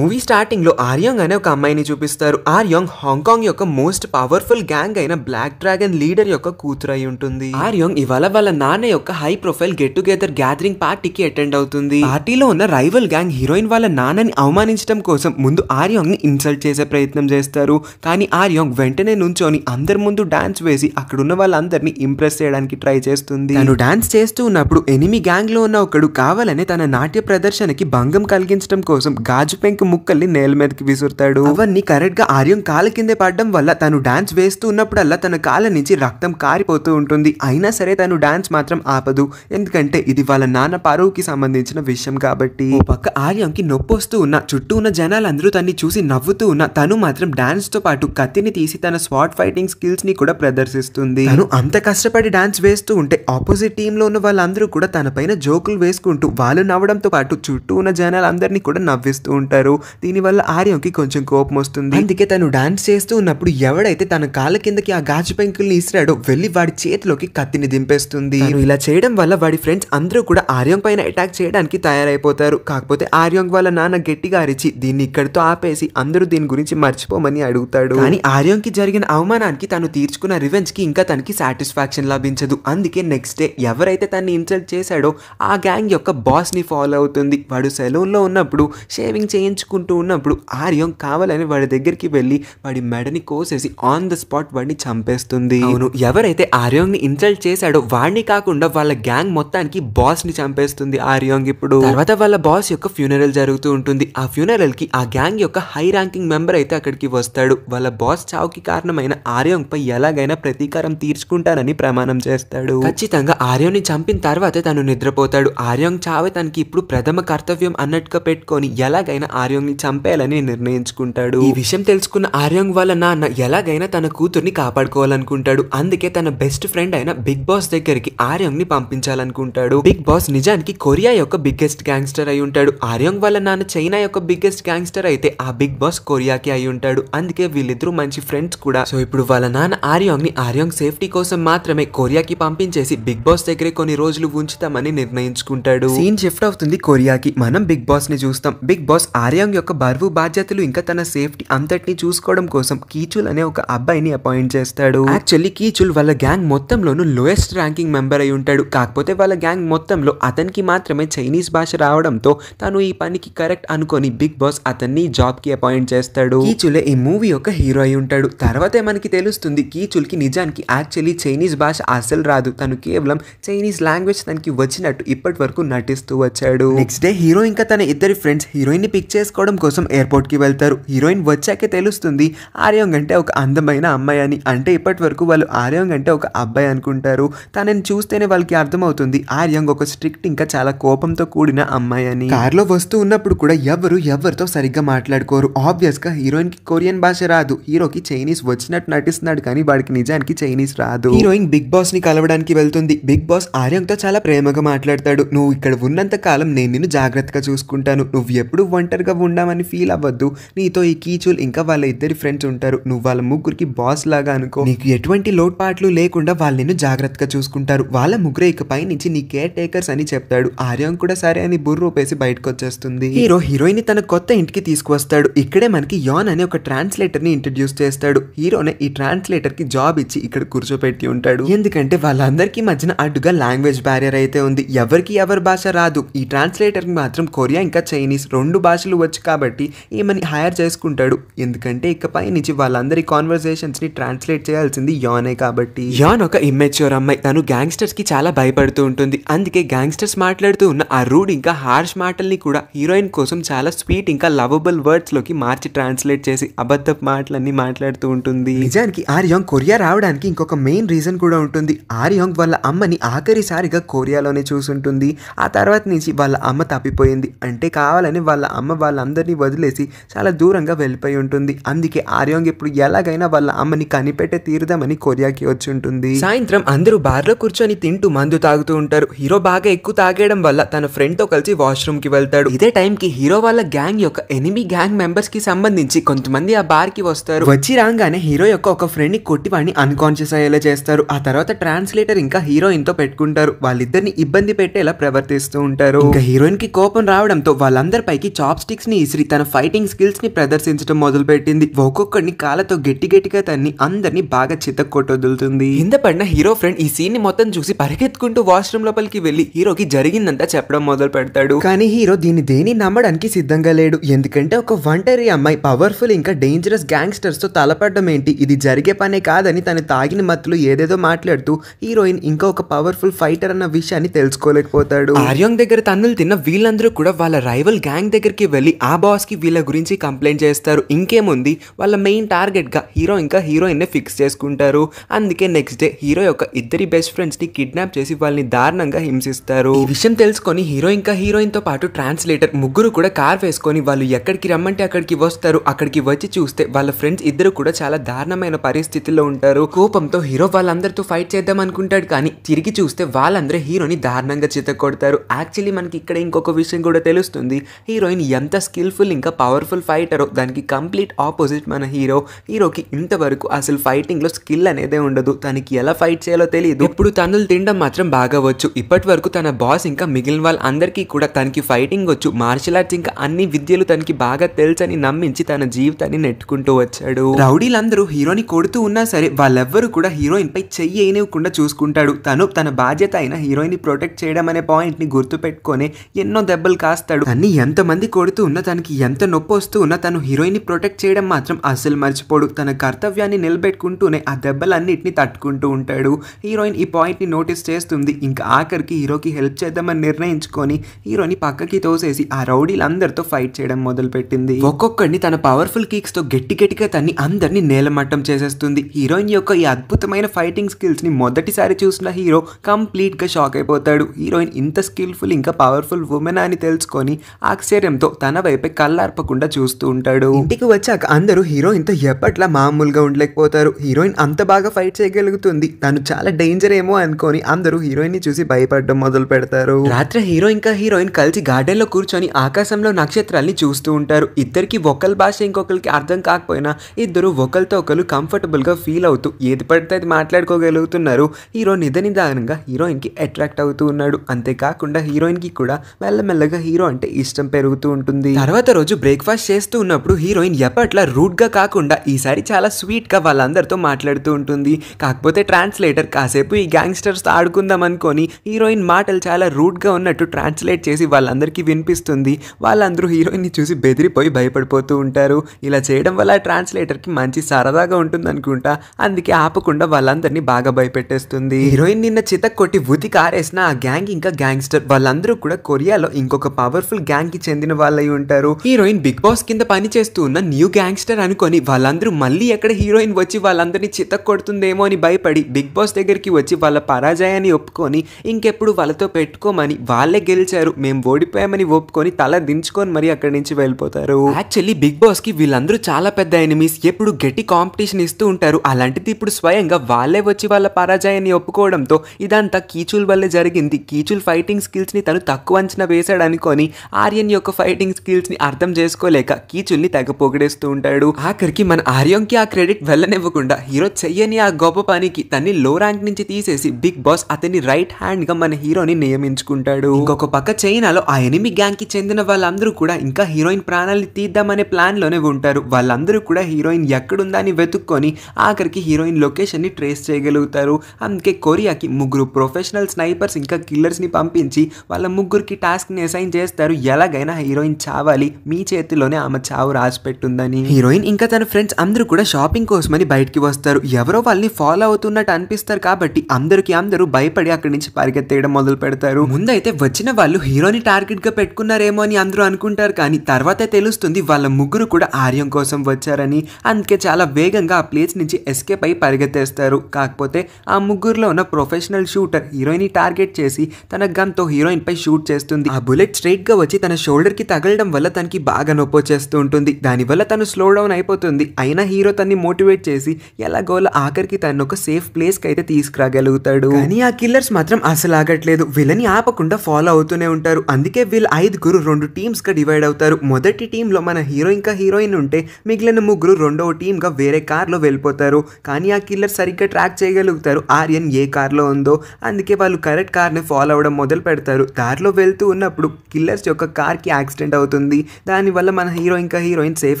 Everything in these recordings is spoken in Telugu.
మూవీ స్టార్టింగ్లో ఆర్యంగ్ అనే ఒక అమ్మాయిని చూపిస్తారు ఆర్యంగ్ హాంకాంగ్ యొక్క మోస్ట్ పవర్ఫుల్ గ్యాంగ్ అయిన బ్లాక్ డ్రాగన్ లీడర్ యొక్క కూతురు అయి ఉంటుంది ఆర్యంగ్ ఇవాళ వాళ్ళ నాన్న యొక్క high profile get together gathering పార్టీకి అటెండ్ అవుతుంది పార్టీలో ఉన్న రైవల్ గ్యాంగ్ హీరోయిన్ వాళ్ళ నాన్నని అవమానించడం కోసం ముందు ఆర్యంగ్ ని ఇన్సల్ట్ చేసే ప్రయత్నం చేస్తారు కానీ ఆర్యంగ్ వెంటనే నుంచోని అందరి ముందు డాన్స్ వేసి అక్కడ ఉన్న వాళ్ళందరినీ ఇంప్రెస్ చేయడానికి ట్రై చేస్తుంది తను డాన్స్ చేస్తూ ఉన్నప్పుడు ఎనిమి గ్యాంగ్ లో ఉన్న ఒకడు కావాలని తన నాట్య ప్రదర్శనకి భంగం కలిగించడం కోసం గాజు పెంకు ప్లాస్టిక్ ముక్కల్ని నేల మీదకి విసురుతాడు అవన్నీ కరెక్ట్ గా ఆర్యం కాల కిందే పడడం వల్ల తను డాన్స్ వేస్తూ ఉన్నప్పుడల్లా తన కాళ్ళ నుంచి రక్తం కారిపోతూ ఉంటుంది అయినా సరే తను డాన్స్ మాత్రం ఆపదు ఎందుకంటే ఇది వాళ్ళ నాన్న పరువు సంబంధించిన విషయం కాబట్టి పక్క ఆర్యంకి నొప్పి వస్తూ ఉన్న చుట్టూ ఉన్న జనాలందరూ తన్ని చూసి నవ్వుతూ ఉన్న తను మాత్రం డాన్స్ తో పాటు కత్తిని తీసి తన స్పాట్ ఫైటింగ్ స్కిల్స్ ని కూడా ప్రదర్శిస్తుంది తను అంత కష్టపడి డాన్స్ వేస్తూ ఉంటే ఆపోజిట్ టీమ్ లో ఉన్న వాళ్ళందరూ కూడా తన పైన జోకులు వేసుకుంటూ వాళ్ళు నవ్వడంతో పాటు చుట్టూ ఉన్న జనాలందరినీ కూడా నవ్విస్తూ ఉంటారు దీనివల్ల ఆర్యంకి కొంచెం కోపం వస్తుంది అందుకే తను డాన్స్ చేస్తూ ఉన్నప్పుడు ఎవడైతే తన కాళ్ళ కిందకి ఆ గాజు పెంకుల్ని ఇసిరాడో వెళ్లి వాడి చేతిలోకి కత్తిని దింపేస్తుంది ఇలా చేయడం వల్ల వాడి ఫ్రెండ్స్ అందరూ కూడా ఆర్యం పైన అటాక్ చేయడానికి తయారైపోతారు కాకపోతే ఆర్యం వాళ్ళ నాన్న గట్టిగా అరిచి దీన్ని ఇక్కడితో ఆపేసి అందరూ దీని గురించి మర్చిపోమని అడుగుతాడు కానీ ఆర్యం కి జరిగిన అవమానానికి తను తీర్చుకున్న రివెంజ్ కి ఇంకా తనకి సాటిస్ఫాక్షన్ లభించదు అందుకే నెక్స్ట్ డే ఎవరైతే తన్ని ఇన్సల్ట్ చేశాడో ఆ గ్యాంగ్ యొక్క బాస్ ని ఫాలో అవుతుంది వాడు సెలూన్ లో ఉన్నప్పుడు షేవింగ్ చేయించు తప్పించుకుంటూ ఉన్నప్పుడు ఆర్యం కావాలని వాడి దగ్గరికి వెళ్ళి వాడి మెడని కోసేసి ఆన్ ద స్పాట్ వాడిని చంపేస్తుంది అవును ఎవరైతే ఆర్యోంగ్ని ఇన్సల్ట్ చేశాడో వాడిని కాకుండా వాళ్ళ గ్యాంగ్ మొత్తానికి బాస్ ని చంపేస్తుంది ఆర్యోంగ్ ఇప్పుడు తర్వాత వాళ్ళ బాస్ యొక్క ఫ్యూనరల్ జరుగుతూ ఉంటుంది ఆ ఫ్యూనరల్ కి ఆ గ్యాంగ్ యొక్క హై ర్యాంకింగ్ మెంబర్ అయితే అక్కడికి వస్తాడు వాళ్ళ బాస్ చావుకి కారణమైన ఆర్యోంగ్ పై ఎలాగైనా ప్రతీకారం తీర్చుకుంటానని ప్రమాణం చేస్తాడు ఖచ్చితంగా ఆర్యోని చంపిన తర్వాత తను నిద్రపోతాడు ఆర్యోంగ్ చావే తనకి ఇప్పుడు ప్రథమ కర్తవ్యం అన్నట్టుగా పెట్టుకొని ఎలాగైనా ఆర్యోని ఆర్యోంగ్ని చంపేయాలని నిర్ణయించుకుంటాడు ఈ విషయం తెలుసుకున్న ఆర్యోంగ్ వాళ్ళ నాన్న ఎలాగైనా తన కూతుర్ని కాపాడుకోవాలనుకుంటాడు అందుకే తన బెస్ట్ ఫ్రెండ్ అయిన బిగ్ బాస్ దగ్గరికి ఆర్యోంగ్ ని పంపించాలనుకుంటాడు బిగ్ బాస్ నిజానికి కొరియా యొక్క బిగ్గెస్ట్ గ్యాంగ్స్టర్ అయి ఉంటాడు ఆర్యోంగ్ వాళ్ళ నాన్న చైనా యొక్క బిగ్గెస్ట్ గ్యాంగ్స్టర్ అయితే ఆ బిగ్ బాస్ కొరియాకి అయి ఉంటాడు అందుకే వీళ్ళిద్దరూ మంచి ఫ్రెండ్స్ కూడా సో ఇప్పుడు వాళ్ళ నాన్న ఆర్యోంగ్ ని ఆర్యోంగ్ సేఫ్టీ కోసం మాత్రమే కొరియాకి పంపించేసి బిగ్ బాస్ దగ్గరే కొన్ని రోజులు ఉంచుతామని నిర్ణయించుకుంటాడు సీన్ షిఫ్ట్ అవుతుంది కొరియాకి మనం బిగ్ బాస్ ని చూస్తాం బిగ్ బాస్ ఆర్య రియాంగ్ యొక్క బరువు బాధ్యతలు ఇంకా తన సేఫ్టీ అంతటిని చూసుకోవడం కోసం కీచుల్ అనే ఒక అబ్బాయిని అపాయింట్ చేస్తాడు యాక్చువల్లీ కీచుల్ వాళ్ళ గ్యాంగ్ మొత్తంలోనూ లోయెస్ట్ ర్యాంకింగ్ మెంబర్ అయి ఉంటాడు కాకపోతే వాళ్ళ గ్యాంగ్ మొత్తంలో అతనికి మాత్రమే చైనీస్ భాష రావడంతో తను ఈ పనికి కరెక్ట్ అనుకొని బిగ్ బాస్ అతన్ని జాబ్ కి అపాయింట్ చేస్తాడు కీచులే ఈ మూవీ యొక్క హీరో అయి ఉంటాడు తర్వాతే మనకి తెలుస్తుంది కీచుల్ కి నిజానికి యాక్చువల్లీ చైనీస్ భాష అసలు రాదు తను కేవలం చైనీస్ లాంగ్వేజ్ తనకి వచ్చినట్టు ఇప్పటి వరకు నటిస్తూ వచ్చాడు నెక్స్ట్ డే హీరో ఇంకా తన ఇద్దరి ఫ్రెండ్స్ హీరోయిన్ ని పిక్ చేసుకోవడం కోసం ఎయిర్పోర్ట్కి వెళ్తారు హీరోయిన్ వచ్చాకే తెలుస్తుంది ఆర్యం అంటే ఒక అందమైన అమ్మాయి అని అంటే ఇప్పటి వరకు వాళ్ళు ఆర్యం అంటే ఒక అబ్బాయి అనుకుంటారు తనని చూస్తేనే వాళ్ళకి అర్థమవుతుంది ఆర్యం ఒక స్ట్రిక్ట్ ఇంకా చాలా కోపంతో కూడిన అమ్మాయి అని కార్లో వస్తూ ఉన్నప్పుడు కూడా ఎవరు ఎవరితో సరిగ్గా మాట్లాడుకోరు ఆబ్వియస్ గా హీరోయిన్ కి కొరియన్ భాష రాదు హీరోకి చైనీస్ వచ్చినట్టు నటిస్తున్నాడు కానీ వాడికి నిజానికి చైనీస్ రాదు హీరోయిన్ బిగ్ బాస్ ని కలవడానికి వెళ్తుంది బిగ్ బాస్ ఆర్యంతో చాలా ప్రేమగా మాట్లాడతాడు నువ్వు ఇక్కడ ఉన్నంత కాలం నేను నిన్ను జాగ్రత్తగా చూసుకుంటాను నువ్వు ఎప్పుడు ఒంటరిగా దూరంగా ఉండమని ఫీల్ అవ్వద్దు నీతో ఈ కీచులు ఇంకా వాళ్ళ ఇద్దరి ఫ్రెండ్స్ ఉంటారు నువ్వు వాళ్ళ ముగ్గురికి బాస్ లాగా అనుకో నీకు ఎటువంటి లోట్పాట్లు లేకుండా వాళ్ళు నిన్ను జాగ్రత్తగా చూసుకుంటారు వాళ్ళ ముగ్గురే ఇక నుంచి నీ కేర్ టేకర్స్ అని చెప్తాడు ఆర్యం కూడా సరే అని బుర్రూపేసి బయటకు వచ్చేస్తుంది హీరో హీరోయిన్ తన కొత్త ఇంటికి తీసుకువస్తాడు ఇక్కడే మనకి యాన్ అనే ఒక ట్రాన్స్లేటర్ ని ఇంట్రడ్యూస్ చేస్తాడు హీరోనే ఈ ట్రాన్స్లేటర్ కి జాబ్ ఇచ్చి ఇక్కడ కూర్చోపెట్టి ఉంటాడు ఎందుకంటే వాళ్ళందరికీ మధ్యన అడ్డుగా లాంగ్వేజ్ బ్యారియర్ అయితే ఉంది ఎవరికి ఎవరి భాష రాదు ఈ ట్రాన్స్లేటర్ కి మాత్రం కొరియా ఇంకా చైనీస్ రెండు భాషలు చేసుకోవచ్చు కాబట్టి ఈమెని హైర్ చేసుకుంటాడు ఎందుకంటే ఇకపై నుంచి వాళ్ళందరి కాన్వర్సేషన్స్ ని ట్రాన్స్లేట్ చేయాల్సింది యానే కాబట్టి యాన్ ఒక ఇమ్మెచ్యూర్ అమ్మాయి తను గ్యాంగ్స్టర్స్ కి చాలా భయపడుతూ ఉంటుంది అందుకే గ్యాంగ్స్టర్స్ మాట్లాడుతూ ఉన్న ఆ రూడ్ ఇంకా హార్ష్ మాటల్ని కూడా హీరోయిన్ కోసం చాలా స్వీట్ ఇంకా లవబుల్ వర్డ్స్ లోకి మార్చి ట్రాన్స్లేట్ చేసి అబద్ధ మాటలన్నీ మాట్లాడుతూ ఉంటుంది నిజానికి ఆర్యాంగ్ కొరియా రావడానికి ఇంకొక మెయిన్ రీజన్ కూడా ఉంటుంది ఆర్యాంగ్ వాళ్ళ అమ్మని ఆఖరిసారిగా కొరియాలోనే చూసుంటుంది ఆ తర్వాత నుంచి వాళ్ళ అమ్మ తప్పిపోయింది అంటే కావాలని వాళ్ళ అమ్మ వాళ్ళ వాళ్ళందరినీ వదిలేసి చాలా దూరంగా వెళ్ళిపోయి ఉంటుంది అందుకే ఆర్యోంగ్ ఇప్పుడు ఎలాగైనా వాళ్ళ అమ్మని కనిపెట్టే తీరుదామని కొరియాకి వచ్చి ఉంటుంది సాయంత్రం అందరూ బార్లో కూర్చొని తింటూ మందు తాగుతూ ఉంటారు హీరో బాగా ఎక్కువ తాగేయడం వల్ల తన ఫ్రెండ్ తో కలిసి వాష్రూమ్ కి వెళ్తాడు ఇదే టైం కి హీరో వాళ్ళ గ్యాంగ్ యొక్క ఎనిమి గ్యాంగ్ మెంబర్స్ కి సంబంధించి కొంతమంది ఆ బార్ కి వస్తారు వచ్చి రాగానే హీరో యొక్క ఒక ఫ్రెండ్ ని కొట్టి అన్కాన్షియస్ అయ్యేలా చేస్తారు ఆ తర్వాత ట్రాన్స్లేటర్ ఇంకా హీరోయిన్ తో పెట్టుకుంటారు వాళ్ళిద్దరిని ఇబ్బంది పెట్టేలా ప్రవర్తిస్తూ ఉంటారు ఇంకా హీరోయిన్ కి కోపం రావడంతో వాళ్ళందరి పైకి చాప్ స్టిక్స్ ని ఇసిరి తన ఫైటింగ్ స్కిల్స్ ని ప్రదర్శించడం మొదలుపెట్టింది ఒక్కొక్కడిని కాళ్ళతో గట్టి గట్టిగా తన్ని అందరినీ బాగా చితక్కొట్టొదులుతుంది కింద పడిన హీరో ఫ్రెండ్ ఈ సీన్ ని మొత్తం చూసి పరిగెత్తుకుంటూ వాష్రూమ్ లోపలికి వెళ్లి హీరోకి జరిగిందంతా చెప్పడం మొదలు పెడతాడు కానీ హీరో దీన్ని దేని నమ్మడానికి సిద్ధంగా లేడు ఎందుకంటే ఒక ఒంటరి అమ్మాయి పవర్ఫుల్ ఇంకా డేంజరస్ గ్యాంగ్స్టర్స్ తో తలపడడం ఏంటి ఇది జరిగే పనే కాదని తను తాగిన మత్తులు ఏదేదో మాట్లాడుతూ హీరోయిన్ ఇంకా ఒక పవర్ఫుల్ ఫైటర్ అన్న విషయాన్ని తెలుసుకోలేకపోతాడు ఆర్యోంగ్ దగ్గర తన్నులు తిన్న వీళ్ళందరూ కూడా వాళ్ళ రైవల్ గ్యాంగ్ దగ్గరికి వెళ్ళి ఆ బాస్కి వీళ్ళ గురించి కంప్లైంట్ చేస్తారు ఇంకేముంది వాళ్ళ మెయిన్ టార్గెట్గా హీరో ఇంకా హీరోయిన్నే ఫిక్స్ చేసుకుంటారు అందుకే నెక్స్ట్ డే హీరో యొక్క ఇద్దరి బెస్ట్ ఫ్రెండ్స్ని కిడ్నాప్ చేసి వాళ్ళని దారుణంగా హింసిస్తారు ఈ విషయం తెలుసుకొని హీరో ఇంకా హీరోయిన్తో పాటు ట్రాన్స్లేటర్ ముగ్గురు కూడా కార్ వేసుకొని వాళ్ళు ఎక్కడికి రమ్మంటే అక్కడికి వస్తారు అక్కడికి వచ్చి చూస్తే వాళ్ళ ఫ్రెండ్స్ ఇద్దరు కూడా చాలా దారుణమైన పరిస్థితుల్లో ఉంటారు కోపంతో హీరో వాళ్ళందరితో ఫైట్ చేద్దాం అనుకుంటాడు కానీ తిరిగి చూస్తే వాళ్ళందరూ హీరోని దారుణంగా కొడతారు యాక్చువల్లీ మనకి ఇక్కడ ఇంకొక విషయం కూడా తెలుస్తుంది హీరోయిన్ ఎంత స్కిల్ఫుల్ ఇంకా పవర్ఫుల్ ఫైటర్ దానికి కంప్లీట్ ఆపోజిట్ మన హీరో హీరోకి ఇంతవరకు అసలు ఫైటింగ్ లో స్కిల్ అనేదే ఉండదు తనకి ఎలా ఫైట్ చేయాలో తెలియదు ఇప్పుడు తనులు తినడం మాత్రం బాగా వచ్చు ఇప్పటి వరకు తన బాస్ ఇంకా మిగిలిన అందరికీ కూడా తనకి ఫైటింగ్ వచ్చు మార్షల్ ఆర్ట్స్ ఇంకా అన్ని విద్యలు తనకి బాగా తెలుసని నమ్మించి తన జీవితాన్ని నెట్టుకుంటూ వచ్చాడు రౌడీలందరూ హీరోని కొడుతూ ఉన్నా సరే వాళ్ళెవ్వరూ కూడా హీరోయిన్ పై చెయ్యి అయినవ్వకుండా చూసుకుంటాడు తను తన బాధ్యత అయిన హీరోయిన్ ని ప్రొటెక్ట్ చేయడం అనే పాయింట్ ని పెట్టుకొని ఎన్నో దెబ్బలు కాస్తాడు అన్ని ఎంతమంది కొడుతూ ఉన్న తనకి ఎంత నొప్పి వస్తూ ఉన్న తను హీరోయిన్ని ప్రొటెక్ట్ చేయడం మాత్రం అస్సలు మర్చిపోడు తన కర్తవ్యాన్ని నిలబెట్టుకుంటూనే ఆ దెబ్బలన్నిటిని తట్టుకుంటూ ఉంటాడు హీరోయిన్ ఈ పాయింట్ని నోటీస్ చేస్తుంది ఇంకా ఆఖరికి హీరోకి హెల్ప్ చేద్దామని నిర్ణయించుకొని హీరోని పక్కకి తోసేసి ఆ రౌడీలందరితో ఫైట్ చేయడం మొదలుపెట్టింది ఒక్కొక్కడిని తన పవర్ఫుల్ కిక్స్తో గట్టి గట్టిగా తన్ని అందరినీ నేలమట్టం చేసేస్తుంది హీరోయిన్ యొక్క ఈ అద్భుతమైన ఫైటింగ్ స్కిల్స్ని మొదటిసారి చూసిన హీరో కంప్లీట్ గా షాక్ అయిపోతాడు హీరోయిన్ ఇంత స్కిల్ఫుల్ ఇంకా పవర్ఫుల్ ఉమెన్ అని తెలుసుకొని ఆశ్చర్యంతో తన తన వైపే కళ్ళార్పకుండా చూస్తూ ఉంటాడు ఇంటికి వచ్చాక అందరూ హీరోయిన్ తో ఎప్పట్లా మామూలుగా ఉండలేకపోతారు హీరోయిన్ అంత బాగా ఫైట్ చేయగలుగుతుంది తను చాలా డేంజర్ ఏమో అనుకొని అందరూ హీరోయిన్ ని చూసి భయపడడం మొదలు పెడతారు రాత్రి హీరో ఇంకా హీరోయిన్ కలిసి గార్డెన్ లో కూర్చొని ఆకాశంలో నక్షత్రాల్ని చూస్తూ ఉంటారు ఇద్దరికి ఒకరి భాష ఇంకొకరికి అర్థం కాకపోయినా ఇద్దరు ఒకరితో ఒకరు కంఫర్టబుల్ గా ఫీల్ అవుతూ ఏది పడితే అది మాట్లాడుకోగలుగుతున్నారు హీరో నిద నిదానంగా హీరోయిన్ కి అట్రాక్ట్ అవుతూ ఉన్నాడు అంతేకాకుండా హీరోయిన్ కి కూడా మెల్లమెల్లగా హీరో అంటే ఇష్టం పెరుగుతూ ఉంటుంది ఉంటుంది తర్వాత రోజు బ్రేక్ఫాస్ట్ చేస్తూ ఉన్నప్పుడు హీరోయిన్ ఎప్పట్లా రూట్ గా కాకుండా ఈసారి చాలా స్వీట్ గా వాళ్ళందరితో మాట్లాడుతూ ఉంటుంది కాకపోతే ట్రాన్స్లేటర్ కాసేపు ఈ గ్యాంగ్స్టర్స్ ఆడుకుందాం అనుకొని హీరోయిన్ మాటలు చాలా రూట్ గా ఉన్నట్టు ట్రాన్స్లేట్ చేసి వాళ్ళందరికీ వినిపిస్తుంది వాళ్ళందరూ హీరోయిన్ ని చూసి బెదిరిపోయి భయపడిపోతూ ఉంటారు ఇలా చేయడం వల్ల ట్రాన్స్లేటర్ కి మంచి సరదాగా ఉంటుంది అనుకుంటా అందుకే ఆపకుండా వాళ్ళందరినీ బాగా భయపెట్టేస్తుంది హీరోయిన్ నిన్న చిత కొట్టి ఉతి కారేసిన ఆ గ్యాంగ్ ఇంకా గ్యాంగ్స్టర్ వాళ్ళందరూ కూడా కొరియాలో ఇంకొక పవర్ఫుల్ గ్యాంగ్ కి చెందిన వాళ్ళై ఉంటారు హీరోయిన్ బిగ్ బాస్ కింద పని చేస్తూ ఉన్న న్యూ గ్యాంగ్స్టర్ అనుకొని వాళ్ళందరూ మళ్ళీ ఎక్కడ హీరోయిన్ వచ్చి వాళ్ళందరినీ చిత్త కొడుతుందేమో అని భయపడి బిగ్ బాస్ దగ్గరికి వచ్చి వాళ్ళ పరాజయాన్ని ఒప్పుకొని ఇంకెప్పుడు వాళ్ళతో పెట్టుకోమని వాళ్ళే గెలిచారు మేము ఓడిపోయామని ఒప్పుకొని తల దించుకొని మరి అక్కడి నుంచి వెళ్ళిపోతారు యాక్చువల్లీ బిగ్ బాస్ కి వీళ్ళందరూ చాలా పెద్ద ఎనిమీస్ ఎప్పుడు గట్టి కాంపిటీషన్ ఇస్తూ ఉంటారు అలాంటిది ఇప్పుడు స్వయంగా వాళ్ళే వచ్చి వాళ్ళ పరాజయాన్ని ఒప్పుకోవడంతో ఇదంతా కీచుల్ వల్లే జరిగింది కీచుల్ ఫైటింగ్ స్కిల్స్ ని తను తక్కువ అంచనా వేశాడు అనుకొని ఆర్యన్ యొక్క ఫైటింగ్ స్కిల్స్ని అర్థం చేసుకోలేక కీచుల్ని తెగ పొగిడేస్తూ ఉంటాడు ఆఖరికి మన ఆర్యంకి ఆ క్రెడిట్ వెళ్ళనివ్వకుండా హీరో చెయ్యని ఆ గొప్ప పనికి తన్ని లో ర్యాంక్ నుంచి తీసేసి బిగ్ బాస్ అతని రైట్ హ్యాండ్ గా మన హీరోని నియమించుకుంటాడు ఇంకొక పక్క చైనాలో ఆ ఎనిమి గ్యాంగ్ కి చెందిన వాళ్ళందరూ కూడా ఇంకా హీరోయిన్ ప్రాణాలని తీద్దామనే ప్లాన్ లోనే ఉంటారు వాళ్ళందరూ కూడా హీరోయిన్ ఎక్కడుందా అని వెతుక్కొని ఆఖరికి హీరోయిన్ లొకేషన్ ని ట్రేస్ చేయగలుగుతారు అందుకే కొరియాకి ముగ్గురు ప్రొఫెషనల్ స్నైపర్స్ ఇంకా కిల్లర్స్ ని పంపించి వాళ్ళ ముగ్గురికి టాస్క్ ని అసైన్ చేస్తారు ఎలాగైనా హీరోయిన్ చావాలి మీ చేతిలోనే ఆమె చావు రాసిపెట్టుందని హీరోయిన్ ఇంకా తన ఫ్రెండ్స్ అందరూ కూడా షాపింగ్ కోసమని బయటికి వస్తారు ఎవరో వాళ్ళని ఫాలో అవుతున్నట్టు అనిపిస్తారు కాబట్టి అందరికి అందరూ భయపడి అక్కడి నుంచి పరిగెత్తేయడం మొదలు పెడతారు ముందైతే వచ్చిన వాళ్ళు హీరోని టార్గెట్ గా పెట్టుకున్నారేమో అని అందరూ అనుకుంటారు కానీ తర్వాత తెలుస్తుంది వాళ్ళ ముగ్గురు కూడా ఆర్యం కోసం వచ్చారని అందుకే చాలా వేగంగా ఆ ప్లేస్ నుంచి ఎస్కేప్ అయి పరిగెత్తేస్తారు కాకపోతే ఆ ముగ్గురులో ఉన్న ప్రొఫెషనల్ షూటర్ హీరోయిన్ టార్గెట్ చేసి తన తో హీరోయిన్ పై షూట్ చేస్తుంది ఆ బుల్లెట్ స్ట్రైట్ గా వచ్చి తన షోల్డర్ కి తగలడం ఉండడం వల్ల తనకి బాగా నొప్పి వచ్చేస్తూ ఉంటుంది దానివల్ల తను స్లో డౌన్ అయిపోతుంది అయినా హీరో తన్ని మోటివేట్ చేసి ఎలాగోలా ఆఖరికి తను ఒక సేఫ్ ప్లేస్ కి అయితే తీసుకురాగలుగుతాడు కానీ ఆ కిల్లర్స్ మాత్రం అసలు ఆగట్లేదు వీళ్ళని ఆపకుండా ఫాలో అవుతూనే ఉంటారు అందుకే వీళ్ళు ఐదుగురు రెండు టీమ్స్ గా డివైడ్ అవుతారు మొదటి టీంలో మన హీరో ఇంకా హీరోయిన్ ఉంటే మిగిలిన ముగ్గురు రెండవ టీమ్ గా వేరే కార్లో వెళ్ళిపోతారు కానీ ఆ కిల్లర్ సరిగ్గా ట్రాక్ చేయగలుగుతారు ఆర్యన్ ఏ కార్లో ఉందో అందుకే వాళ్ళు కరెక్ట్ కార్ని ఫాలో అవడం మొదలు పెడతారు దారిలో వెళ్తూ ఉన్నప్పుడు కిల్లర్స్ యొక్క కార్కి యాక్సిడెంట్ అవుతుంది అయిపోతుంది దానివల్ల మన హీరో ఇంకా హీరోయిన్ సేఫ్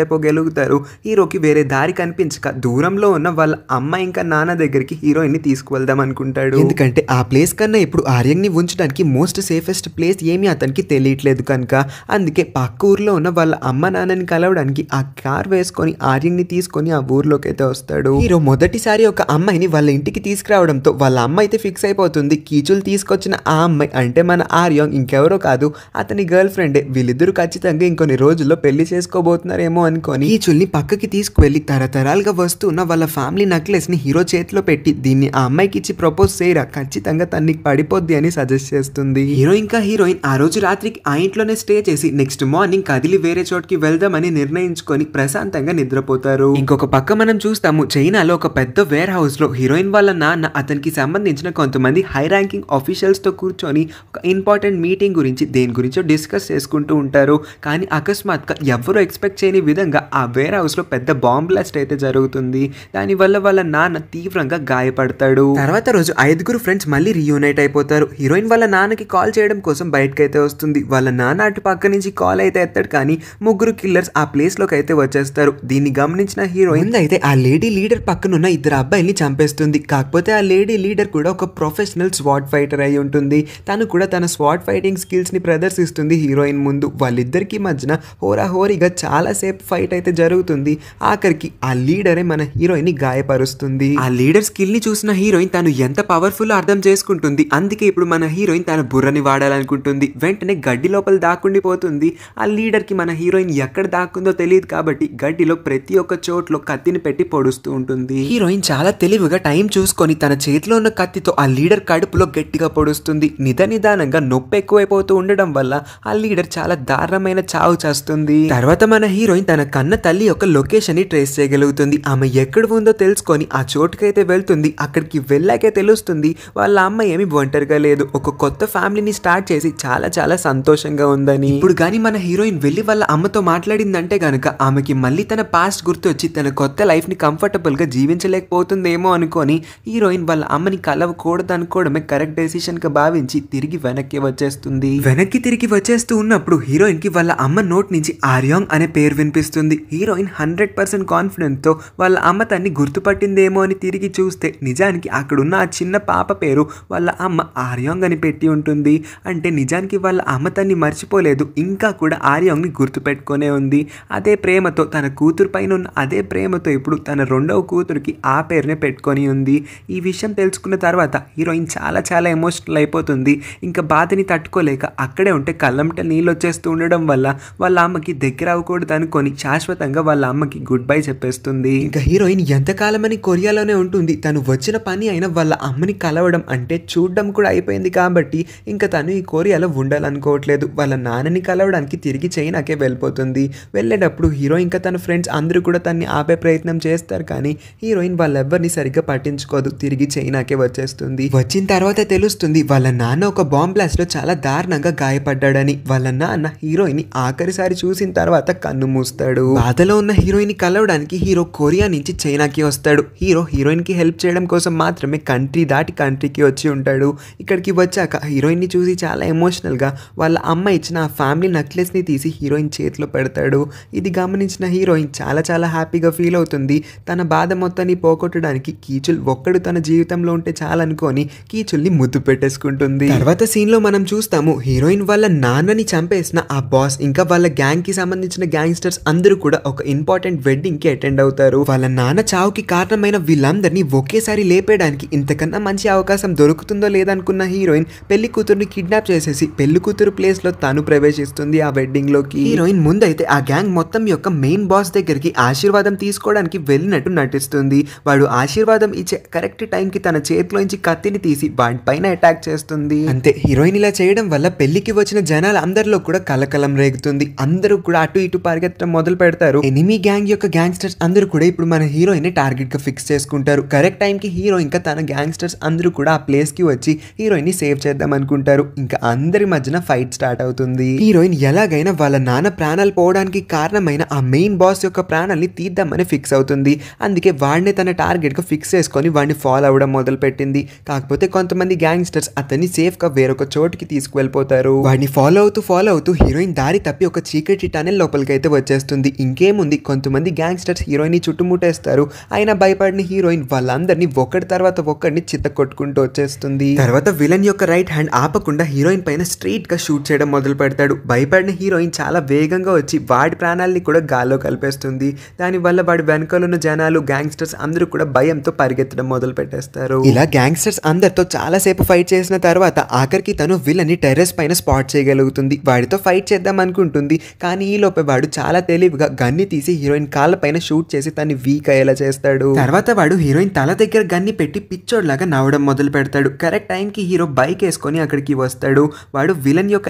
అయిపోగలుగుతారు హీరోకి వేరే దారి కనిపించక దూరంలో ఉన్న వాళ్ళ అమ్మ ఇంకా నాన్న దగ్గరికి హీరోయిన్ని తీసుకువెళ్దాం అనుకుంటాడు ఎందుకంటే ఆ ప్లేస్ కన్నా ఇప్పుడు ఆర్యన్ని ఉంచడానికి మోస్ట్ సేఫెస్ట్ ప్లేస్ ఏమీ అతనికి తెలియట్లేదు కనుక అందుకే పక్క ఊర్లో ఉన్న వాళ్ళ అమ్మ నాన్నని కలవడానికి ఆ కార్ వేసుకొని ఆర్యన్ని తీసుకొని ఆ ఊర్లోకి అయితే వస్తాడు హీరో మొదటిసారి ఒక అమ్మాయిని వాళ్ళ ఇంటికి తీసుకురావడంతో వాళ్ళ అమ్మ అయితే ఫిక్స్ అయిపోతుంది కీచులు తీసుకొచ్చిన ఆ అమ్మాయి అంటే మన ఆర్యం ఇంకెవరో కాదు అతని గర్ల్ ఫ్రెండే వీళ్ళిద్దరు కచ్చి ఖచ్చితంగా ఇంకొన్ని రోజుల్లో పెళ్లి చేసుకోబోతున్నారేమో అనుకొని ఈ చుల్ని పక్కకి తీసుకువెళ్లి తరతరాలుగా వస్తున్న వాళ్ళ ఫ్యామిలీ నెక్లెస్ ని హీరో చేతిలో పెట్టి దీన్ని ఆ అమ్మాయికి ఇచ్చి ప్రపోజ్ చేయరా ఖచ్చితంగా తన్ని పడిపోద్ది అని సజెస్ట్ చేస్తుంది హీరో ఇంకా హీరోయిన్ ఆ రోజు రాత్రికి ఆ ఇంట్లోనే స్టే చేసి నెక్స్ట్ మార్నింగ్ కదిలి వేరే చోటుకి వెళ్దామని నిర్ణయించుకొని ప్రశాంతంగా నిద్రపోతారు ఇంకొక పక్క మనం చూస్తాము చైనాలో ఒక పెద్ద వేర్ హౌస్ లో హీరోయిన్ వాళ్ళ నాన్న అతనికి సంబంధించిన కొంతమంది హై ర్యాంకింగ్ ఆఫీషియల్స్ తో కూర్చొని ఒక ఇంపార్టెంట్ మీటింగ్ గురించి దేని గురించో డిస్కస్ చేసుకుంటూ ఉంటారు కానీ అకస్మాత్గా ఎవరు ఎక్స్పెక్ట్ చేయని విధంగా ఆ వేర్ హౌస్లో పెద్ద బాంబ్ బ్లాస్ట్ అయితే జరుగుతుంది దానివల్ల వాళ్ళ నాన్న తీవ్రంగా గాయపడతాడు తర్వాత రోజు ఐదుగురు ఫ్రెండ్స్ మళ్ళీ రీయూనైట్ అయిపోతారు హీరోయిన్ వాళ్ళ నాన్నకి కాల్ చేయడం కోసం బయటకైతే వస్తుంది వాళ్ళ నాన్న అటు పక్క నుంచి కాల్ అయితే ఎత్తాడు కానీ ముగ్గురు కిల్లర్స్ ఆ ప్లేస్లోకి అయితే వచ్చేస్తారు దీన్ని గమనించిన హీరోయిన్ అయితే ఆ లేడీ లీడర్ పక్కనున్న ఇద్దరు అబ్బాయిని చంపేస్తుంది కాకపోతే ఆ లేడీ లీడర్ కూడా ఒక ప్రొఫెషనల్ స్వాట్ ఫైటర్ అయి ఉంటుంది తను కూడా తన స్వాట్ ఫైటింగ్ స్కిల్స్ ని ప్రదర్శిస్తుంది హీరోయిన్ ముందు వాళ్ళు వీళ్ళిద్దరికి మధ్యన హోరాహోరీగా చాలాసేపు ఫైట్ అయితే జరుగుతుంది ఆఖరికి ఆ లీడరే మన హీరోయిన్ గాయపరుస్తుంది ఆ లీడర్ స్కిల్ ని చూసిన హీరోయిన్ తను ఎంత పవర్ఫుల్ అర్థం చేసుకుంటుంది అందుకే ఇప్పుడు మన హీరోయిన్ తన బుర్రని వాడాలనుకుంటుంది వెంటనే గడ్డి లోపల దాక్కుండిపోతుంది ఆ లీడర్కి మన హీరోయిన్ ఎక్కడ దాక్కుందో తెలియదు కాబట్టి గడ్డిలో ప్రతి ఒక్క చోట్లో కత్తిని పెట్టి పొడుస్తూ ఉంటుంది హీరోయిన్ చాలా తెలివిగా టైం చూసుకొని తన చేతిలో ఉన్న కత్తితో ఆ లీడర్ కడుపులో గట్టిగా పొడుస్తుంది నిదానంగా నొప్పి ఎక్కువైపోతూ ఉండడం వల్ల ఆ లీడర్ చాలా దారుణం ఘోరమైన చావు చేస్తుంది తర్వాత మన హీరోయిన్ తన కన్న తల్లి యొక్క లొకేషన్ ని ట్రేస్ చేయగలుగుతుంది ఆమె ఎక్కడ ఉందో తెలుసుకొని ఆ చోటుకైతే వెళ్తుంది అక్కడికి వెళ్ళాకే తెలుస్తుంది వాళ్ళ అమ్మ ఏమి ఒంటరిగా లేదు ఒక కొత్త ఫ్యామిలీని స్టార్ట్ చేసి చాలా చాలా సంతోషంగా ఉందని ఇప్పుడు కానీ మన హీరోయిన్ వెళ్ళి వాళ్ళ అమ్మతో మాట్లాడిందంటే గనుక ఆమెకి మళ్ళీ తన పాస్ట్ గుర్తొచ్చి తన కొత్త లైఫ్ ని కంఫర్టబుల్ గా జీవించలేకపోతుందేమో అనుకొని హీరోయిన్ వాళ్ళ అమ్మని కలవకూడదు అనుకోవడమే కరెక్ట్ డెసిషన్ గా భావించి తిరిగి వెనక్కి వచ్చేస్తుంది వెనక్కి తిరిగి వచ్చేస్తూ ఉన్నప్పుడు హీరోయిన్ కి హీరోయిన్కి వాళ్ళ అమ్మ నోట్ నుంచి ఆర్యాంగ్ అనే పేరు వినిపిస్తుంది హీరోయిన్ హండ్రెడ్ పర్సెంట్ కాన్ఫిడెన్స్తో వాళ్ళ అమ్మ తన్ని గుర్తుపట్టిందేమో అని తిరిగి చూస్తే నిజానికి అక్కడున్న ఆ చిన్న పాప పేరు వాళ్ళ అమ్మ ఆర్యాంగ్ అని పెట్టి ఉంటుంది అంటే నిజానికి వాళ్ళ అమ్మ తన్ని మర్చిపోలేదు ఇంకా కూడా ఆర్యాంగ్ని గుర్తుపెట్టుకునే ఉంది అదే ప్రేమతో తన కూతురు పైన ఉన్న అదే ప్రేమతో ఇప్పుడు తన రెండవ కూతురికి ఆ పేరునే పెట్టుకొని ఉంది ఈ విషయం తెలుసుకున్న తర్వాత హీరోయిన్ చాలా చాలా ఎమోషనల్ అయిపోతుంది ఇంకా బాధని తట్టుకోలేక అక్కడే ఉంటే కళ్ళమిట నీళ్ళు వచ్చేస్తూ ఉండడం ఉండడం వల్ల వాళ్ళ అమ్మకి దగ్గర అవ్వకూడదు అనుకొని శాశ్వతంగా వాళ్ళ అమ్మకి గుడ్ బై చెప్పేస్తుంది ఇంకా హీరోయిన్ ఎంతకాలమని కొరియాలోనే ఉంటుంది తను వచ్చిన పని అయిన వాళ్ళ అమ్మని కలవడం అంటే చూడడం కూడా అయిపోయింది కాబట్టి ఇంకా తను ఈ కొరియాలో ఉండాలనుకోవట్లేదు వాళ్ళ నాన్నని కలవడానికి తిరిగి చైనాకే వెళ్ళిపోతుంది వెళ్ళేటప్పుడు హీరో ఇంకా తన ఫ్రెండ్స్ అందరూ కూడా తన్ని ఆపే ప్రయత్నం చేస్తారు కానీ హీరోయిన్ వాళ్ళెవ్వరిని సరిగ్గా పట్టించుకోదు తిరిగి చైనాకే వచ్చేస్తుంది వచ్చిన తర్వాత తెలుస్తుంది వాళ్ళ నాన్న ఒక బాంబ్ లో చాలా దారుణంగా గాయపడ్డాడని వాళ్ళ నాన్న హీరో హీరోయిన్ ఆఖరిసారి చూసిన తర్వాత కన్ను మూస్తాడు బాధలో ఉన్న హీరోయిన్ కలవడానికి హీరో కొరియా నుంచి చైనాకి వస్తాడు హీరో హీరోయిన్ కి హెల్ప్ చేయడం కోసం మాత్రమే కంట్రీ దాటి కంట్రీకి వచ్చి ఉంటాడు ఇక్కడికి వచ్చాక హీరోయిన్ ని చూసి చాలా ఎమోషనల్ గా వాళ్ళ అమ్మ ఇచ్చిన ఆ ఫ్యామిలీ నెక్లెస్ ని తీసి హీరోయిన్ చేతిలో పెడతాడు ఇది గమనించిన హీరోయిన్ చాలా చాలా హ్యాపీగా ఫీల్ అవుతుంది తన బాధ మొత్తాన్ని పోగొట్టడానికి కీచుల్ ఒక్కడు తన జీవితంలో ఉంటే చాలనుకొని అనుకొని కీచుల్ని ముద్దు పెట్టేసుకుంటుంది తర్వాత సీన్ లో మనం చూస్తాము హీరోయిన్ వాళ్ళ నాన్నని చంపేసిన ఆ బాస్ ఇంకా వాళ్ళ గ్యాంగ్ కి సంబంధించిన గ్యాంగ్స్టర్స్ అందరూ కూడా ఒక ఇంపార్టెంట్ వెడ్డింగ్ కి అటెండ్ అవుతారు వాళ్ళ నాన్న చావుకి కారణమైన వీళ్ళందరినీ ఒకేసారి లేపేయడానికి ఇంతకన్నా మంచి అవకాశం దొరుకుతుందో లేదనుకున్న హీరోయిన్ పెళ్లి కూతురుని కిడ్నాప్ చేసేసి పెళ్లి కూతురు ప్లేస్ లో తను ప్రవేశిస్తుంది ఆ వెడ్డింగ్ లోకి హీరోయిన్ ముందైతే ఆ గ్యాంగ్ మొత్తం యొక్క మెయిన్ బాస్ దగ్గరికి ఆశీర్వాదం తీసుకోవడానికి వెళ్ళినట్టు నటిస్తుంది వాడు ఆశీర్వాదం ఇచ్చే కరెక్ట్ టైం కి తన చేతిలోంచి కత్తిని తీసి వాటిపైన అటాక్ చేస్తుంది అంతే హీరోయిన్ ఇలా చేయడం వల్ల పెళ్లికి వచ్చిన జనాలు అందరిలో కూడా కలకలం రక్తం రేగుతుంది అందరూ కూడా అటు ఇటు పరిగెత్తడం మొదలు పెడతారు ఎనిమి గ్యాంగ్ యొక్క గ్యాంగ్స్టర్స్ అందరూ కూడా ఇప్పుడు మన హీరోయిన్ ని టార్గెట్ గా ఫిక్స్ చేసుకుంటారు కరెక్ట్ టైం కి హీరో ఇంకా తన గ్యాంగ్స్టర్స్ అందరూ కూడా ఆ ప్లేస్ కి వచ్చి హీరోయిన్ ని సేవ్ చేద్దాం అనుకుంటారు ఇంకా అందరి మధ్యన ఫైట్ స్టార్ట్ అవుతుంది హీరోయిన్ ఎలాగైనా వాళ్ళ నాన్న ప్రాణాలు పోవడానికి కారణమైన ఆ మెయిన్ బాస్ యొక్క ప్రాణాల్ని తీద్దామని ఫిక్స్ అవుతుంది అందుకే వాడిని తన టార్గెట్ గా ఫిక్స్ చేసుకొని వాడిని ఫాలో అవడం మొదలు పెట్టింది కాకపోతే కొంతమంది గ్యాంగ్స్టర్స్ అతన్ని సేఫ్ గా వేరొక చోటుకి తీసుకువెళ్ళిపోతారు వాడిని ఫాలో అవుతూ ఫాలో అవుతూ హీరోయిన్ దారి తప్పి ఒక చీకటి టనెల్ లోపలికైతే వచ్చేస్తుంది ఇంకేముంది కొంతమంది గ్యాంగ్స్టర్స్ ని చుట్టుముట్టేస్తారు ఆయన భయపడిన హీరోయిన్ వాళ్ళందరినీ ఒకటి తర్వాత ఒక్కడిని చిత్త కొట్టుకుంటూ వచ్చేస్తుంది తర్వాత విలన్ యొక్క రైట్ హ్యాండ్ ఆపకుండా హీరోయిన్ పైన స్ట్రీట్ గా షూట్ చేయడం మొదలు పెడతాడు భయపడిన హీరోయిన్ చాలా వేగంగా వచ్చి వాడి ప్రాణాలని కూడా గాల్లో కలిపేస్తుంది దానివల్ల వాడి ఉన్న జనాలు గ్యాంగ్స్టర్స్ అందరూ కూడా భయంతో పరిగెత్తడం మొదలు పెట్టేస్తారు ఇలా గ్యాంగ్స్టర్స్ అందరితో చాలాసేపు ఫైట్ చేసిన తర్వాత ఆఖరికి తను విలని టెర్రస్ పైన స్పాట్ చేయగలుగుతుంది వాడితో ఫైట్ చేద్దాం అనుకుంటుంది కానీ ఈ లోపే వాడు చాలా తెలివిగా గన్ని తీసి హీరోయిన్ కాళ్ళ పైన షూట్ చేసి తన్ని వీక్ అయ్యేలా చేస్తాడు తర్వాత వాడు హీరోయిన్ తల దగ్గర గన్ని పెట్టి పిచ్చోడ్లాగా నవ్వడం మొదలు పెడతాడు కరెక్ట్ టైం కి హీరో బైక్ వేసుకొని అక్కడికి వస్తాడు వాడు విలన్ యొక్క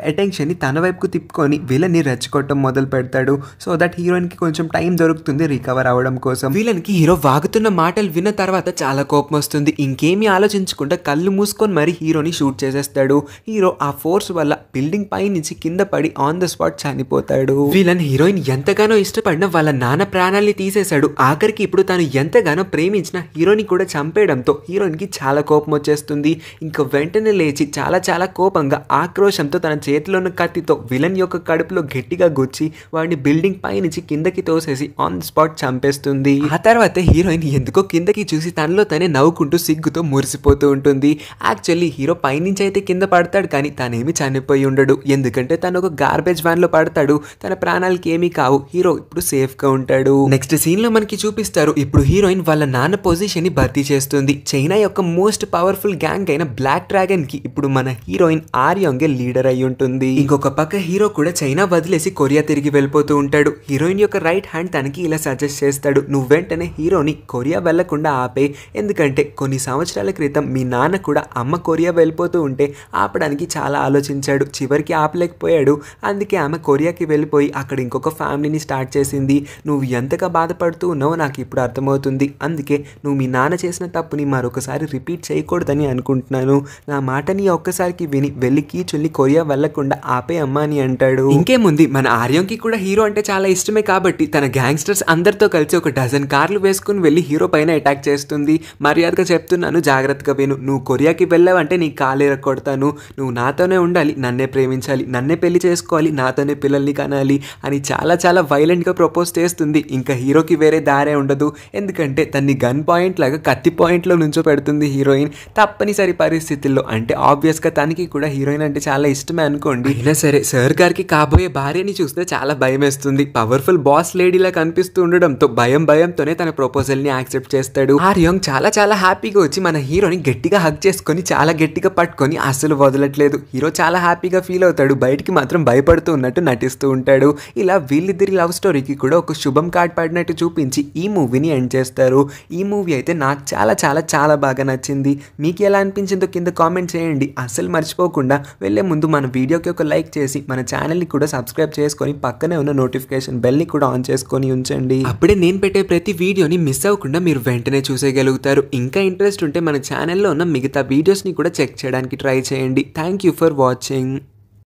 ని తన వైపుకు తిప్పుకొని ని రెచ్చగొట్టడం మొదలు పెడతాడు సో దట్ హీరోయిన్ కి కొంచెం టైం దొరుకుతుంది రికవర్ అవడం కోసం కి హీరో వాగుతున్న మాటలు విన్న తర్వాత చాలా కోపం వస్తుంది ఇంకేమి ఆలోచించకుండా కళ్ళు మూసుకొని మరి హీరోని షూట్ చేసేస్తాడు హీరో ఆ ఫోర్స్ వల్ల బిల్డింగ్ పై నుంచి కింద పడి ఆన్ ద స్పాట్ చనిపోతాడు వీళ్ళని హీరోయిన్ ఎంతగానో ఇష్టపడిన వాళ్ళ నాన్న ప్రాణాల్ని తీసేశాడు ఆఖరికి ఇప్పుడు తాను ఎంతగానో ప్రేమించిన హీరోని కూడా చంపేయడంతో హీరోయిన్ కి చాలా కోపం వచ్చేస్తుంది ఇంకా వెంటనే లేచి చాలా చాలా కోపంగా ఆక్రోశంతో తన చేతిలో ఉన్న కత్తితో విలన్ యొక్క కడుపులో గట్టిగా గుచ్చి వాడిని బిల్డింగ్ పైనుంచి కిందకి తోసేసి ఆన్ ద స్పాట్ చంపేస్తుంది ఆ తర్వాత హీరోయిన్ ఎందుకో కిందకి చూసి తనలో తనే నవ్వుకుంటూ సిగ్గుతో మురిసిపోతూ ఉంటుంది యాక్చువల్లీ హీరో పైనుంచి అయితే కింద పడతాడు కానీ తనేమి చనిపోయి ఉండడు ఎందుకంటే తను ఒక గార్బేజ్ క్యాబేజ్ లో పడతాడు తన ప్రాణాలకి ఏమీ కావు హీరో ఇప్పుడు సేఫ్ గా ఉంటాడు నెక్స్ట్ సీన్లో మనకి చూపిస్తారు ఇప్పుడు హీరోయిన్ వాళ్ళ నాన్న పొజిషన్ ని భర్తీ చేస్తుంది చైనా యొక్క మోస్ట్ పవర్ఫుల్ గ్యాంగ్ అయిన బ్లాక్ డ్రాగన్ కి ఇప్పుడు మన హీరోయిన్ ఆర్యోంగ్ లీడర్ అయి ఉంటుంది ఇంకొక పక్క హీరో కూడా చైనా వదిలేసి కొరియా తిరిగి వెళ్ళిపోతూ ఉంటాడు హీరోయిన్ యొక్క రైట్ హ్యాండ్ తనకి ఇలా సజెస్ట్ చేస్తాడు నువ్వు వెంటనే హీరోని కొరియా వెళ్లకుండా ఆపే ఎందుకంటే కొన్ని సంవత్సరాల క్రితం మీ నాన్న కూడా అమ్మ కొరియా వెళ్ళిపోతూ ఉంటే ఆపడానికి చాలా ఆలోచించాడు చివరికి ఆపలేకపోయాడు అందుకే ఆమె కొరియాకి వెళ్ళిపోయి అక్కడ ఇంకొక ఫ్యామిలీని స్టార్ట్ చేసింది నువ్వు ఎంతగా బాధపడుతూ ఉన్నావో నాకు ఇప్పుడు అర్థమవుతుంది అందుకే నువ్వు మీ నాన్న చేసిన తప్పుని మరొకసారి రిపీట్ చేయకూడదని అనుకుంటున్నాను నా మాటని ఒక్కసారికి విని వెళ్ళికి చుల్లి కొరియా వెళ్లకుండా ఆపే అమ్మ అని అంటాడు ఇంకేముంది మన ఆర్యంకి కూడా హీరో అంటే చాలా ఇష్టమే కాబట్టి తన గ్యాంగ్స్టర్స్ అందరితో కలిసి ఒక డజన్ కార్లు వేసుకుని వెళ్ళి హీరో పైన అటాక్ చేస్తుంది మర్యాదగా చెప్తున్నాను జాగ్రత్తగా విను నువ్వు కొరియాకి వెళ్ళావంటే నీ కాలేరకొడతాను నువ్వు నాతోనే ఉండాలి నన్నే ప్రేమించాలి నన్నే పెళ్లి చేసుకోవాలి కానాలి నాతోనే పిల్లల్ని కనాలి అని చాలా చాలా వైలెంట్గా ప్రపోజ్ చేస్తుంది ఇంకా హీరోకి వేరే దారే ఉండదు ఎందుకంటే తన్ని గన్ పాయింట్ లాగా కత్తి పాయింట్లో నుంచో పెడుతుంది హీరోయిన్ తప్పనిసరి పరిస్థితుల్లో అంటే ఆబ్వియస్గా తనకి కూడా హీరోయిన్ అంటే చాలా ఇష్టమే అనుకోండి అయినా సరే సార్ గారికి కాబోయే భార్యని చూస్తే చాలా భయం వేస్తుంది పవర్ఫుల్ బాస్ లేడీలా కనిపిస్తూ ఉండడంతో భయం భయంతోనే తన ప్రపోజల్ని యాక్సెప్ట్ చేస్తాడు ఆర్యోంగ్ చాలా చాలా హ్యాపీగా వచ్చి మన హీరోని గట్టిగా హక్ చేసుకొని చాలా గట్టిగా పట్టుకొని అస్సలు వదలట్లేదు హీరో చాలా హ్యాపీగా ఫీల్ అవుతాడు బయటికి మాత్రం భయపడు మాట్లాడుతూ ఉన్నట్టు నటిస్తూ ఉంటాడు ఇలా వీళ్ళిద్దరి లవ్ స్టోరీకి కూడా ఒక శుభం కార్డ్ పడినట్టు చూపించి ఈ మూవీని ఎండ్ చేస్తారు ఈ మూవీ అయితే నాకు చాలా చాలా చాలా బాగా నచ్చింది మీకు ఎలా అనిపించిందో కింద కామెంట్ చేయండి అస్సలు మర్చిపోకుండా వెళ్ళే ముందు మన వీడియోకి ఒక లైక్ చేసి మన ఛానల్ని కూడా సబ్స్క్రైబ్ చేసుకొని పక్కనే ఉన్న నోటిఫికేషన్ బెల్ని కూడా ఆన్ చేసుకొని ఉంచండి అప్పుడే నేను పెట్టే ప్రతి వీడియోని మిస్ అవ్వకుండా మీరు వెంటనే చూసేయగలుగుతారు ఇంకా ఇంట్రెస్ట్ ఉంటే మన ఛానల్లో ఉన్న మిగతా వీడియోస్ని కూడా చెక్ చేయడానికి ట్రై చేయండి థ్యాంక్ యూ ఫర్ వాచింగ్